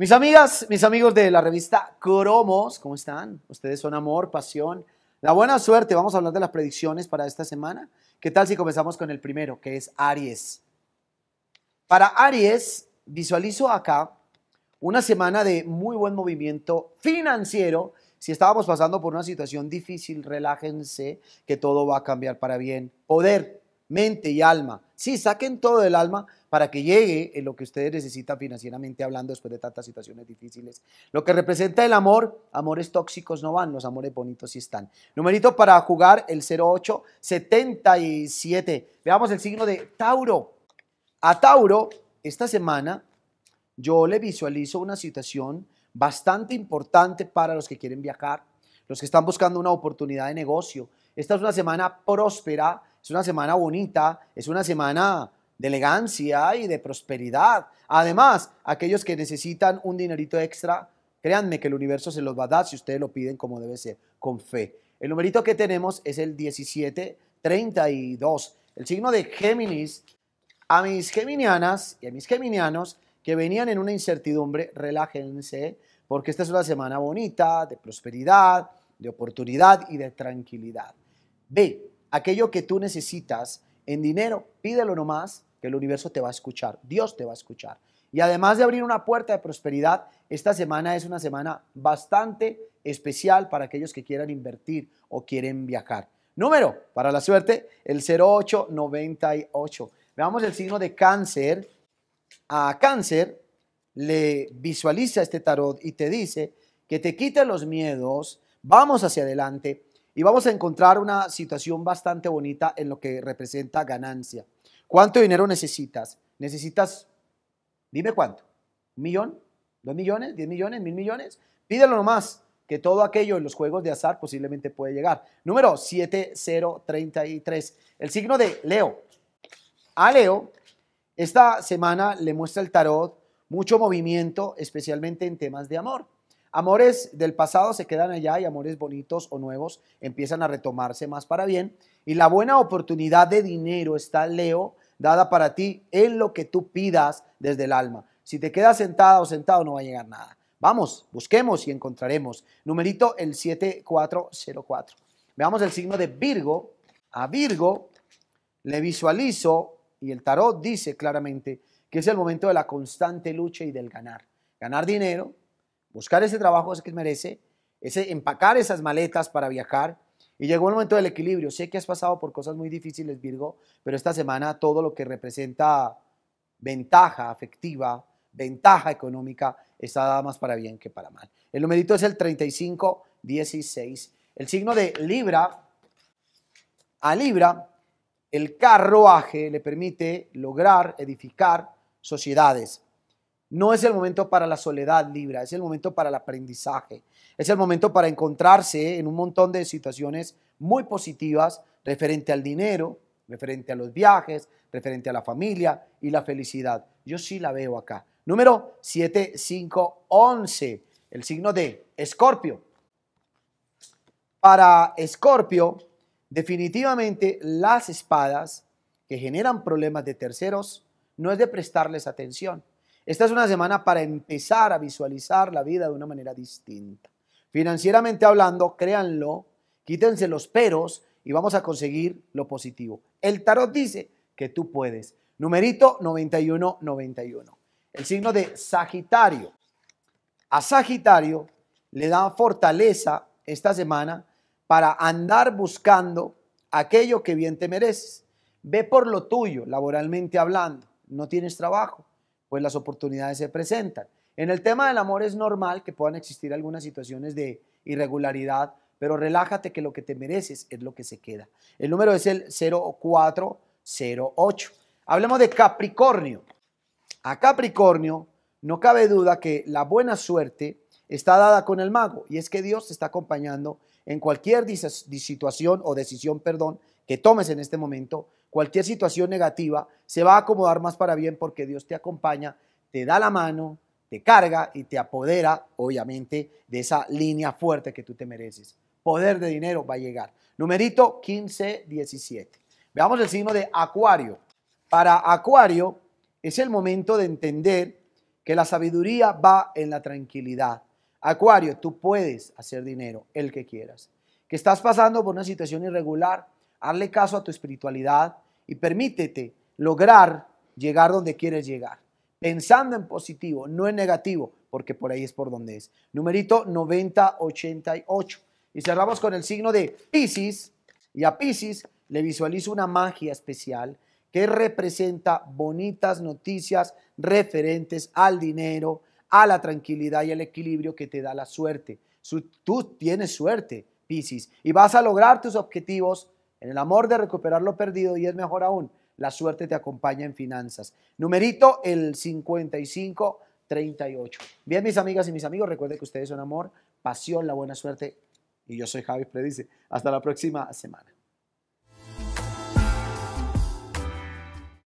Mis amigas, mis amigos de la revista Cromos, ¿cómo están? Ustedes son amor, pasión, la buena suerte. Vamos a hablar de las predicciones para esta semana. ¿Qué tal si comenzamos con el primero, que es Aries? Para Aries, visualizo acá una semana de muy buen movimiento financiero. Si estábamos pasando por una situación difícil, relájense, que todo va a cambiar para bien. Poder, mente y alma. Sí, saquen todo del alma para que llegue en lo que ustedes necesitan financieramente hablando después de tantas situaciones difíciles. Lo que representa el amor, amores tóxicos no van, los amores bonitos sí están. Numerito para jugar el 0877. Veamos el signo de Tauro. A Tauro, esta semana yo le visualizo una situación bastante importante para los que quieren viajar, los que están buscando una oportunidad de negocio. Esta es una semana próspera es una semana bonita, es una semana de elegancia y de prosperidad. Además, aquellos que necesitan un dinerito extra, créanme que el universo se los va a dar si ustedes lo piden como debe ser, con fe. El numerito que tenemos es el 1732, el signo de Géminis. A mis geminianas y a mis geminianos que venían en una incertidumbre, relájense, porque esta es una semana bonita, de prosperidad, de oportunidad y de tranquilidad. B, aquello que tú necesitas en dinero, pídelo nomás, que el universo te va a escuchar, Dios te va a escuchar. Y además de abrir una puerta de prosperidad, esta semana es una semana bastante especial para aquellos que quieran invertir o quieren viajar. Número para la suerte, el 0898. Veamos el signo de cáncer. A cáncer le visualiza este tarot y te dice que te quita los miedos, vamos hacia adelante, y vamos a encontrar una situación bastante bonita en lo que representa ganancia. ¿Cuánto dinero necesitas? Necesitas, dime cuánto, un millón, dos millones, diez millones, mil millones. Pídelo nomás, que todo aquello en los juegos de azar posiblemente puede llegar. Número 7033, el signo de Leo. A Leo, esta semana le muestra el tarot mucho movimiento, especialmente en temas de amor. Amores del pasado se quedan allá y amores bonitos o nuevos empiezan a retomarse más para bien. Y la buena oportunidad de dinero está, Leo, dada para ti en lo que tú pidas desde el alma. Si te quedas sentada o sentado no va a llegar nada. Vamos, busquemos y encontraremos. Numerito el 7404. Veamos el signo de Virgo. A Virgo le visualizo y el tarot dice claramente que es el momento de la constante lucha y del ganar. Ganar dinero, buscar ese trabajo que merece, ese, empacar esas maletas para viajar. Y llegó el momento del equilibrio. Sé que has pasado por cosas muy difíciles, Virgo, pero esta semana todo lo que representa ventaja afectiva, ventaja económica, está dada más para bien que para mal. El numerito es el 3516. El signo de Libra, a Libra, el carruaje le permite lograr edificar sociedades, no es el momento para la soledad, Libra, es el momento para el aprendizaje, es el momento para encontrarse en un montón de situaciones muy positivas referente al dinero, referente a los viajes, referente a la familia y la felicidad. Yo sí la veo acá. Número 7511, el signo de Escorpio. Para Escorpio, definitivamente las espadas que generan problemas de terceros no es de prestarles atención esta es una semana para empezar a visualizar la vida de una manera distinta. Financieramente hablando, créanlo, quítense los peros y vamos a conseguir lo positivo. El tarot dice que tú puedes. Numerito 9191. El signo de Sagitario. A Sagitario le da fortaleza esta semana para andar buscando aquello que bien te mereces. Ve por lo tuyo, laboralmente hablando. No tienes trabajo pues las oportunidades se presentan. En el tema del amor es normal que puedan existir algunas situaciones de irregularidad, pero relájate que lo que te mereces es lo que se queda. El número es el 0408. Hablemos de Capricornio. A Capricornio no cabe duda que la buena suerte está dada con el mago y es que Dios te está acompañando en cualquier situación o decisión, perdón, que tomes en este momento, cualquier situación negativa se va a acomodar más para bien porque Dios te acompaña, te da la mano, te carga y te apodera, obviamente, de esa línea fuerte que tú te mereces. Poder de dinero va a llegar. Numerito 1517. Veamos el signo de Acuario. Para Acuario es el momento de entender que la sabiduría va en la tranquilidad. Acuario, tú puedes hacer dinero, el que quieras. Que estás pasando por una situación irregular, Hazle caso a tu espiritualidad y permítete lograr llegar donde quieres llegar. Pensando en positivo, no en negativo, porque por ahí es por donde es. Numerito 9088. Y cerramos con el signo de Pisces. Y a Pisces le visualizo una magia especial que representa bonitas noticias referentes al dinero, a la tranquilidad y al equilibrio que te da la suerte. Tú tienes suerte, Pisces, y vas a lograr tus objetivos en el amor de recuperar lo perdido y es mejor aún, la suerte te acompaña en finanzas. Numerito el 5538. Bien, mis amigas y mis amigos, recuerden que ustedes son amor, pasión, la buena suerte y yo soy Javi Predice. Hasta la próxima semana.